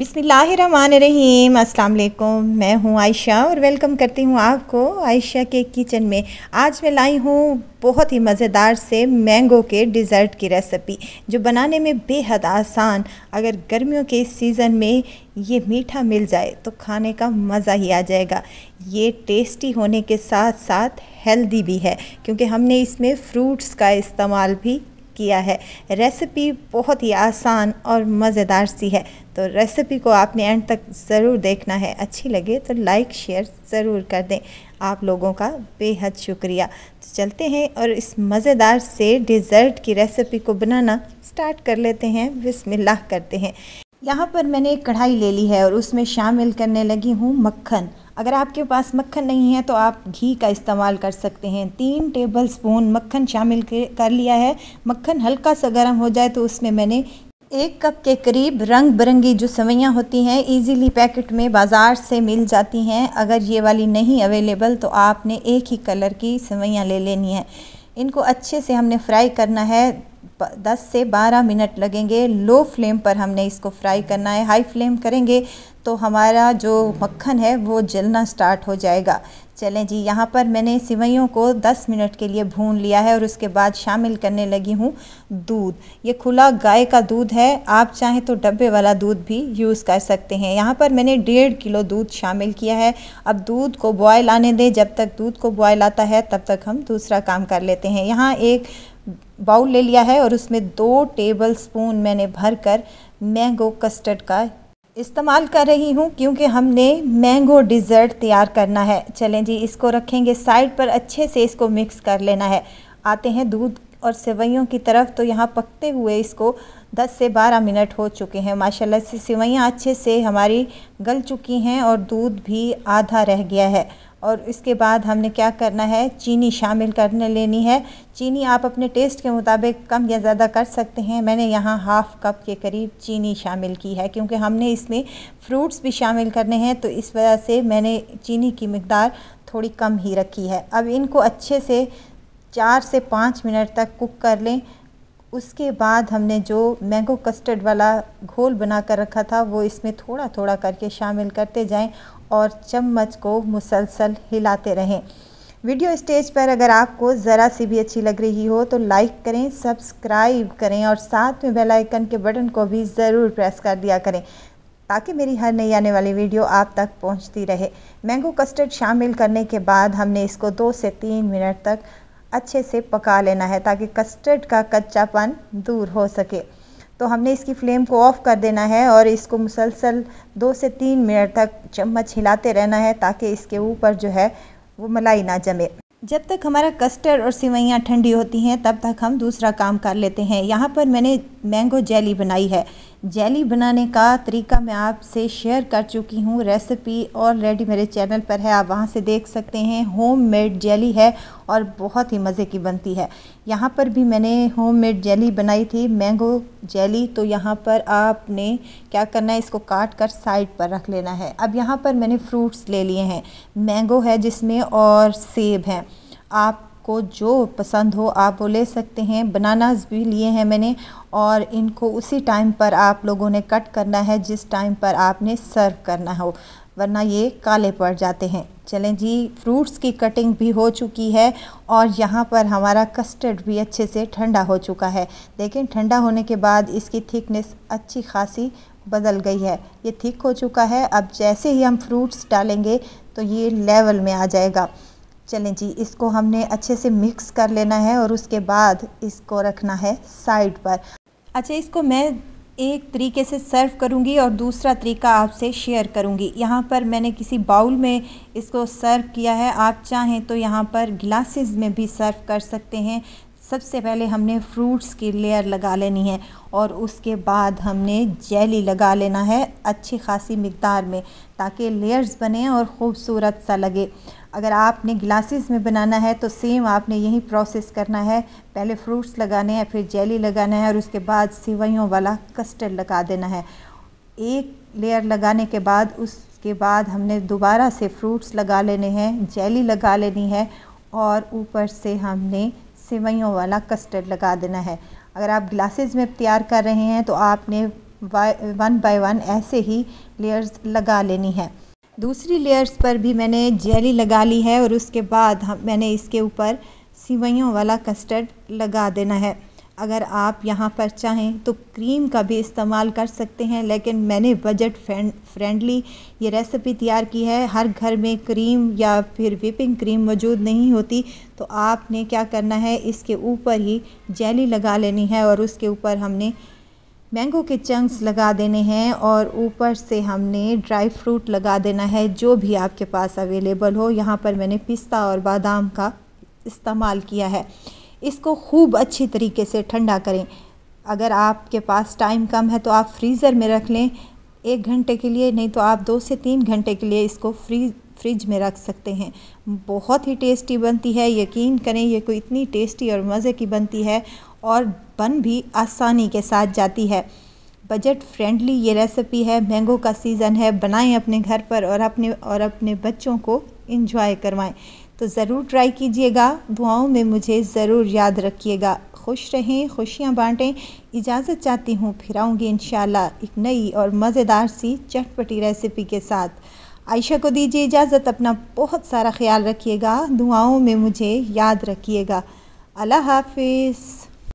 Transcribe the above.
बिसमीम अस्सलाम मैं हूँ आयशा और वेलकम करती हूँ आपको आयशा के किचन में आज मैं लाई हूँ बहुत ही मज़ेदार से मैंगो के डिज़र्ट की रेसिपी जो बनाने में बेहद आसान अगर गर्मियों के सीज़न में ये मीठा मिल जाए तो खाने का मज़ा ही आ जाएगा ये टेस्टी होने के साथ साथ हेल्दी भी है क्योंकि हमने इसमें फ्रूट्स का इस्तेमाल भी किया है रेसिपी बहुत ही आसान और मज़ेदार सी है तो रेसिपी को आपने एंड तक ज़रूर देखना है अच्छी लगे तो लाइक शेयर ज़रूर कर दें आप लोगों का बेहद शुक्रिया तो चलते हैं और इस मज़ेदार से डिज़र्ट की रेसिपी को बनाना स्टार्ट कर लेते हैं बिस्मिल्लाह करते हैं यहाँ पर मैंने एक कढ़ाई ले ली है और उसमें शामिल करने लगी हूँ मक्खन अगर आपके पास मक्खन नहीं है तो आप घी का इस्तेमाल कर सकते हैं तीन टेबल स्पून मक्खन शामिल कर लिया है मक्खन हल्का सा गर्म हो जाए तो उसमें मैंने एक कप के करीब रंग बिरंगी जो सवैयाँ होती हैं इजीली पैकेट में बाज़ार से मिल जाती हैं अगर ये वाली नहीं अवेलेबल तो आपने एक ही कलर की सवैयाँ ले लेनी है इनको अच्छे से हमने फ्राई करना है 10 से 12 मिनट लगेंगे लो फ्लेम पर हमने इसको फ्राई करना है हाई फ्लेम करेंगे तो हमारा जो मक्खन है वो जलना स्टार्ट हो जाएगा चलें जी यहाँ पर मैंने सिवैयों को 10 मिनट के लिए भून लिया है और उसके बाद शामिल करने लगी हूँ दूध ये खुला गाय का दूध है आप चाहें तो डब्बे वाला दूध भी यूज़ कर सकते हैं यहाँ पर मैंने डेढ़ किलो दूध शामिल किया है अब दूध को बॉयल आने दें जब तक दूध को बॉयल आता है तब तक हम दूसरा काम कर लेते हैं यहाँ एक बाउल ले लिया है और उसमें दो टेबल स्पून मैंने भर मैंगो कस्टर्ड का इस्तेमाल कर रही हूँ क्योंकि हमने मैंगो डिज़र्ट तैयार करना है चलें जी इसको रखेंगे साइड पर अच्छे से इसको मिक्स कर लेना है आते हैं दूध और सेवैयों की तरफ तो यहाँ पकते हुए इसको 10 से 12 मिनट हो चुके हैं माशाल्लाह से सेवैयाँ अच्छे से हमारी गल चुकी हैं और दूध भी आधा रह गया है और इसके बाद हमने क्या करना है चीनी शामिल करने लेनी है चीनी आप अपने टेस्ट के मुताबिक कम या ज़्यादा कर सकते हैं मैंने यहाँ हाफ़ कप के करीब चीनी शामिल की है क्योंकि हमने इसमें फ्रूट्स भी शामिल करने हैं तो इस वजह से मैंने चीनी की मकदार थोड़ी कम ही रखी है अब इनको अच्छे से चार से पाँच मिनट तक कुक कर लें उसके बाद हमने जो मैंगो कस्टर्ड वाला घोल बना कर रखा था वो इसमें थोड़ा थोड़ा करके शामिल करते जाएं और चम्मच को मुसलसल हिलाते रहें वीडियो स्टेज पर अगर आपको ज़रा सी भी अच्छी लग रही हो तो लाइक करें सब्सक्राइब करें और साथ में बेल आइकन के बटन को भी ज़रूर प्रेस कर दिया करें ताकि मेरी हर नई आने वाली वीडियो आप तक पहुंचती रहे मैंगो कस्टर्ड शामिल करने के बाद हमने इसको दो से तीन मिनट तक अच्छे से पका लेना है ताकि कस्टर्ड का कच्चापन दूर हो सके तो हमने इसकी फ्लेम को ऑफ़ कर देना है और इसको मुसलसल दो से तीन मिनट तक चम्मच हिलाते रहना है ताकि इसके ऊपर जो है वो मलाई ना जमे जब तक हमारा कस्टर्ड और सिवैयाँ ठंडी होती हैं तब तक हम दूसरा काम कर लेते हैं यहाँ पर मैंने मैंगो जेली बनाई है जेली बनाने का तरीका मैं आपसे शेयर कर चुकी हूँ रेसिपी ऑलरेडी मेरे चैनल पर है आप वहाँ से देख सकते हैं होम मेड जेली है और बहुत ही मज़े की बनती है यहाँ पर भी मैंने होम मेड जेली बनाई थी मैंगो जेली तो यहाँ पर आपने क्या करना है इसको काट कर साइड पर रख लेना है अब यहाँ पर मैंने फ्रूट्स ले लिए हैं मैंगो है जिसमें और सेब हैं आप आपको जो पसंद हो आप वो ले सकते हैं बनानाज भी लिए हैं मैंने और इनको उसी टाइम पर आप लोगों ने कट करना है जिस टाइम पर आपने सर्व करना हो वरना ये काले पड़ जाते हैं चलें जी फ्रूट्स की कटिंग भी हो चुकी है और यहाँ पर हमारा कस्टर्ड भी अच्छे से ठंडा हो चुका है लेकिन ठंडा होने के बाद इसकी थिकनेस अच्छी खासी बदल गई है ये थिक हो चुका है अब जैसे ही हम फ्रूट्स डालेंगे तो ये लेवल में आ जाएगा चलें जी इसको हमने अच्छे से मिक्स कर लेना है और उसके बाद इसको रखना है साइड पर अच्छा इसको मैं एक तरीके से सर्व करूंगी और दूसरा तरीका आपसे शेयर करूंगी यहाँ पर मैंने किसी बाउल में इसको सर्व किया है आप चाहें तो यहाँ पर गिलासेस में भी सर्व कर सकते हैं सबसे पहले हमने फ्रूट्स की लेयर लगा लेनी है और उसके बाद हमने जेली लगा लेना है अच्छी खासी मकदार में ताकि लेयर्स बने और ख़ूबसूरत सा लगे अगर आपने ग्लासेस में बनाना है तो सेम आपने यही प्रोसेस करना है पहले फ्रूट्स लगाने हैं फिर जेली लगाना है और उसके बाद सिवैयों वाला कस्टर्ड लगा देना है एक लेयर लगाने के बाद उसके बाद हमने दोबारा से फ्रूट्स लगा लेने हैं जेली लगा लेनी है और ऊपर से हमने सेवैयों वाला कस्टर्ड लगा देना है अगर आप ग्लासेस में तैयार कर रहे हैं तो आपने वन बाय वन ऐसे ही लेयर्स लगा लेनी है दूसरी लेयर्स पर भी मैंने जेली लगा ली है और उसके बाद हम मैंने इसके ऊपर सिवैयों वाला कस्टर्ड लगा देना है अगर आप यहाँ पर चाहें तो क्रीम का भी इस्तेमाल कर सकते हैं लेकिन मैंने बजट फ्रेंड फ्रेंडली ये रेसिपी तैयार की है हर घर में क्रीम या फिर विपिंग क्रीम मौजूद नहीं होती तो आपने क्या करना है इसके ऊपर ही जेली लगा लेनी है और उसके ऊपर हमने मैंगो के चंक्स लगा देने हैं और ऊपर से हमने ड्राई फ्रूट लगा देना है जो भी आपके पास अवेलेबल हो यहाँ पर मैंने पिस्ता और बादाम का इस्तेमाल किया है इसको खूब अच्छी तरीके से ठंडा करें अगर आपके पास टाइम कम है तो आप फ्रीज़र में रख लें एक घंटे के लिए नहीं तो आप दो से तीन घंटे के लिए इसको फ्रीज फ्रिज में रख सकते हैं बहुत ही टेस्टी बनती है यकीन करें ये कोई इतनी टेस्टी और मज़े की बनती है और बन भी आसानी के साथ जाती है बजट फ्रेंडली ये रेसिपी है मैंगो का सीज़न है बनाएं अपने घर पर और अपने और अपने बच्चों को इंजॉय करवाएं तो ज़रूर ट्राई कीजिएगा दुआओं में मुझे ज़रूर याद रखिएगा खुश रहें खुशियाँ बांटें इजाज़त चाहती हूँ फिर आऊँगी इन एक नई और मज़ेदार सी चटपटी रेसिपी के साथ आयशा को दीजिए इजाज़त अपना बहुत सारा ख्याल रखिएगा दुआओं में मुझे याद रखिएगा अल्लाह हाफिज़